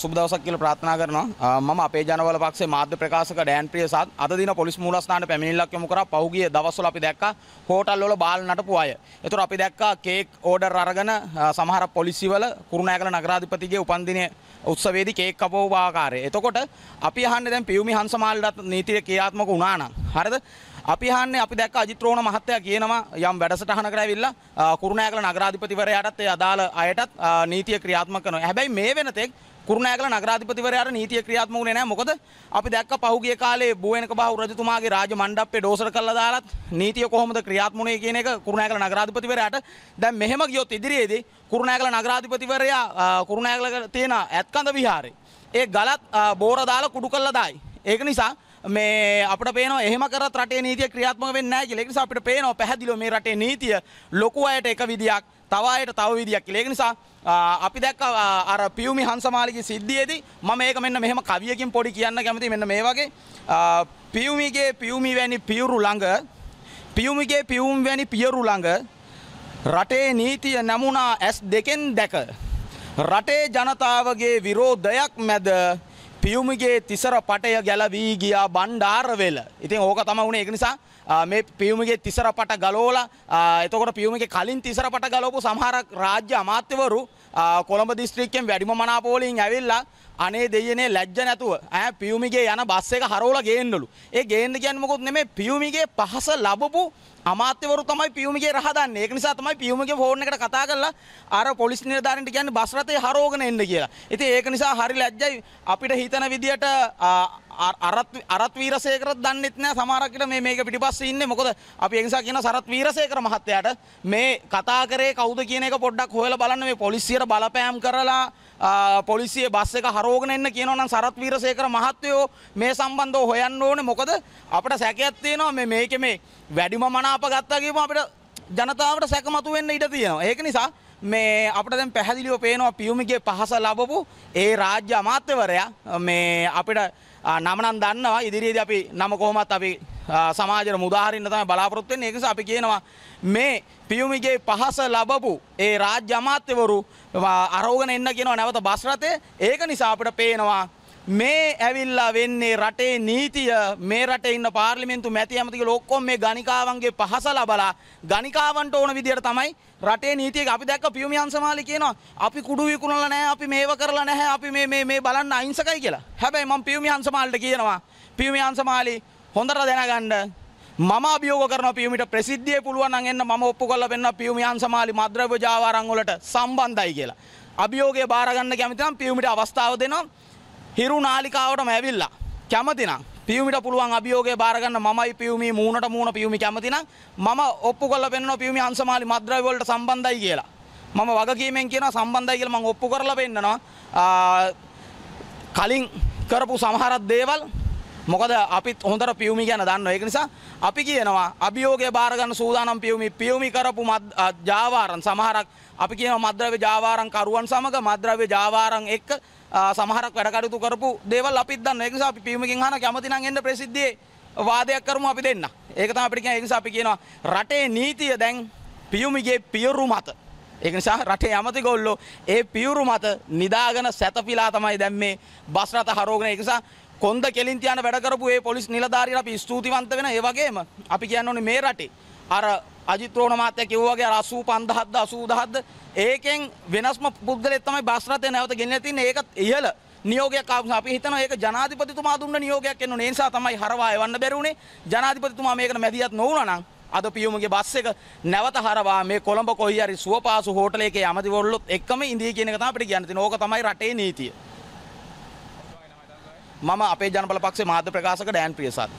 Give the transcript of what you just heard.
සුබ දවසක් කියලා ප්‍රාර්ථනා කරනවා. මම අපේ ජනවල පක්ෂයේ මාධ්‍ය ප්‍රකාශක ඩෑන් ප්‍රියසත් අද දින පොලිස් මූලස්ථානට පැමිණිල්ලක් යොමු කරා. පහුගිය දවස්වල අපි දැක්කා හෝටල් වල බාල් නටපු අය. ඒතර අපි දැක්කා කේක් ඕඩර් අරගෙන සමහර පොලිසිවල කුරුණෑගල නගරාධිපතිගේ උපන්දිනයේ උත්සවයේදී කේක් කපවූ ආකාරය. එතකොට අපි අහන්නේ දැන් පියුමි හංසමාල්ලට නීතිය ක්‍රියාත්මක වුණා නම් හරිද? අපි අහන්නේ අපි දැක්ක අජිත් රෝණ මහත්තයා කියනවා යම් වැඩසටහනකට ඇවිල්ලා කුරුණෑගල නගරාධිපතිවරයාටත් ඒ අදාළ අයටත් නීතිය ක්‍රියාත්මක කරනවා. හැබැයි මේ වෙනතෙක් කුරුණෑගල නගරාධිපතිවරයාට නීතිය ක්‍රියාත්මක වුණේ නැහැ. මොකද අපි දැක්ක පහුගිය කාලේ බුවෙනක බාහු රජතුමාගේ රාජ මණ්ඩපයේ ඩෝසර් කරලා දාලත් නීතිය කොහොමද ක්‍රියාත්මක වුණේ කියන එක කුරුණෑගල නගරාධිපතිවරයාට දැන් මෙහෙම ගියොත් ඉදිරියේදී කුරුණෑගල නගරාධිපතිවරයා කුරුණෑගල තියෙන ඇත්කඳ විහාරේ ඒ ගලත් බෝර දාලා කුඩු කරලා දායි. ඒක නිසා මේ අපට පේන එහෙම කරත් රටේ නීතිය ක්‍රියාත්මක වෙන්නේ නැහැ කියලා. ඒ නිසා අපිට පේනවා පැහැදිලිව මේ රටේ නීතිය ලොකු අයට එක විදියක්, තව අයට තව විදියක් කියලා. ඒක නිසා අපි දැක්ක අර පියුමි හංසමාලිගේ සිද්ධියේදී මම මේක මෙන්න මෙහෙම කවියකින් පොඩි කියන්න කැමතියි. මෙන්න මේ වගේ පියුමිගේ පියුමි වැනි පියුරු ළඟ පියුමිගේ පියුම් වැනි පියරු ළඟ රටේ නීතිය නැමුණා S2 දැක රටේ ජනතාවගේ විරෝධයක් මැද පියුමිගේ තිසර පටය ගැලවී ගියා බණ්ඩාරවෙල. ඉතින් ඕක තම වුණේ ඒක නිසා මේ පියුමිගේ තිසර පට ගලෝලා එතකොට පියුමිගේ කලින් තිසර පට ගලවපු සමහර රාජ්‍ය අමාත්‍යවරු කොළඹ දිස්ත්‍රික්කයෙන් වැඩිම මනාපෝලින් ඇවිල්ලා අනේ දෙයනේ ලැජ්ජ නැතුව ඈ පියුමිගේ යන බස් එක හරවලා ගේන්නලු. ඒ ගේන්න කියන්නේ මොකොත් නෙමෙයි පියුමිගේ පහස ලැබපු අමාත්‍යවරු තමයි පියුමිගේ රහ දන්නේ. ඒක නිසා තමයි පියුමිගේ ෆෝන් එකට කතා කරලා අර පොලිස් නිලධාරීන්ට කියන්නේ බස් රථේ හරවගෙන එන්න කියලා. ඉතින් ඒක නිසා හරි ලැජ්ජයි අපිට හිතන විදියට අරත් අරත් වීරසේකරත් දන්නෙත් නෑ සමහරක් විට මේ මේක පිටිපස්සේ ඉන්නේ මොකද අපි ඒ නිසා කියන සරත් වීරසේකර මහත්තයාට මේ කතා කරේ කවුද කියන එක පොඩ්ඩක් හොයලා බලන්න මේ පොලිසියට බලපෑම් කරලා පොලිසිය බස් එක හරෝගෙන එන්න කියනවා නම් සරත් වීරසේකර මහත්තයෝ මේ සම්බන්ධව හොයන්න ඕනේ මොකද අපිට සැකයක් තියෙනවා මේ මේකේ මේ වැඩිම මනාප ගත්තා කියපුවා අපිට ජනතාවට සැකමතු වෙන්න ඉඩ තියෙනවා. ඒක නිසා මේ අපිට දැන් පැහැදිලිව පේනවා පියුමිගේ පහස ලැබපු ඒ රාජ්‍ය අමාත්‍යවරයා මේ අපිට නමනම් දන්නවා ඉදිරියේදී අපි නම කොහොමත් අපි සමාජයට මුදාහරින්න තමයි බලාපොරොත්තු වෙන්නේ. ඒ නිසා අපි කියනවා මේ පියුමිගේ පහස ලැබපු ඒ රාජ්‍ය අමාත්‍යවරු අරෝගන එන්න කියනවා නැවත බස් රථේ. ඒක නිසා අපිට පේනවා මේ ඇවිල්ලා වෙන්නේ රටේ නීතිය මේ රටේ ඉන්න පාර්ලිමේන්තු මැති ඇමතිගේ ඔක්කොම මේ ගණිකාවන්ගේ පහස ලබලා ගණිකාවන්ට ඕන විදියට තමයි රටේ නීතියක අපි දැක්ක පියුමි අංශමාලි කියනවා අපි කුඩු විකුණලා නැහැ අපි මේව කරලා නැහැ අපි මේ මේ මේ බලන්න අහිංසකයි කියලා. හැබැයි මම පියුමි අංශමාලිට කියනවා පියුමි අංශමාලි හොඳට දැනගන්න මම අභියෝග කරනවා පියුමිට ප්‍රසිද්ධිය පුළුවන් නම් එන්න මම ඔප්පු කරලා පෙන්නනවා පියුමි අංශමාලි මද්‍රව්‍ය ජාවාරම් වලට සම්බන්ධයි කියලා. අභියෝගය බාර ගන්න කැමති නම් පියුමිට අවස්ථාව දෙනවා. හිරු නාලිකාවටම ඇවිල්ලා කැමතිනම් පියුමිට පුළුවන් අභියෝගය බාරගන්න මමයි පියුමි මූණට මූණ පියුමි කැමතිනම් මම ඔප්පු කරලා පෙන්නනවා පියුමි අංශමාලි මද්රව්‍ය වලට සම්බන්ධයි කියලා. මම වගකීමෙන් කියනවා සම්බන්ධයි කියලා මම ඔප්පු කරලා පෙන්නනවා. කලින් කරපු සමහර දේවල් මොකද අපිත් හොඳට පියුමි ගැන දන්නවා. ඒක නිසා අපි කියනවා අභියෝගය බාරගන්න සූදානම් පියුමි පියුමි කරපු ජාවාරම් සමහරක් අපි කියනවා මද්රව්‍ය ජාවාරම් කරුවන් සමග මද්‍රව්‍ය ජාවාරම් එක්ක සමහරක් වැඩකටයුතු කරපු දේවල් අපිත් දන්න ඒ නිසා අපි පීමකින් අහන කැමති නම් එන්න ප්‍රසිද්ධියේ වාදයක් කරමු අපි දෙන්න. ඒක තමයි අපිට කියන්නේ ඒ නිසා අපි කියනවා රටේ නීතිය දැන් පියුමිගේ පියරු මත ඒක නිසා රටේ ඇමති ගොල්ලෝ ඒ පියුරු මත නිදාගෙන සැතපීලා තමයි දැන් මේ බස් රට හරෝගෙන ඒක නිසා කොන්ද කෙලින් තියන වැඩ කරපු ඒ පොලිස් නිලධාරීන් අපි ස්තුතිවන්ත වෙන ඒ වගේම අපි කියන්න ඕනේ මේ රටේ අර අජිත්‍රෝණ මාත්‍ය කිව්වාගේ අර 85000ද 80000ද ඒකෙන් වෙනස්ම පුද්ගලයෙක් තමයි බස් රථය නැවත ගෙනියලා තින්නේ ඒක ඉහළ නියෝගයක් අපි හිතනවා ඒක ජනාධිපතිතුමා දුන්න නියෝගයක් එන්න ඕනේ ඒ නිසා තමයි හරවා එවන්න බැරුණේ ජනාධිපතිතුමා මේකට මැදිහත් නොවුණා නම් අද පියුමගේ බස් එක නැවත හරවා මේ කොළඹ කොයි හරි සුවපාසු හෝටලයක යමතිවරුලොත් එක්කම ඉඳී කියන එක තමයි අපිට කියන්න තියෙන්නේ. ඕක තමයි රටේ නීතිය. මම අපේ ජනබල පක්ෂේ මාධ්‍ය ප්‍රකාශක ඩෑන් ප්‍රියසත්.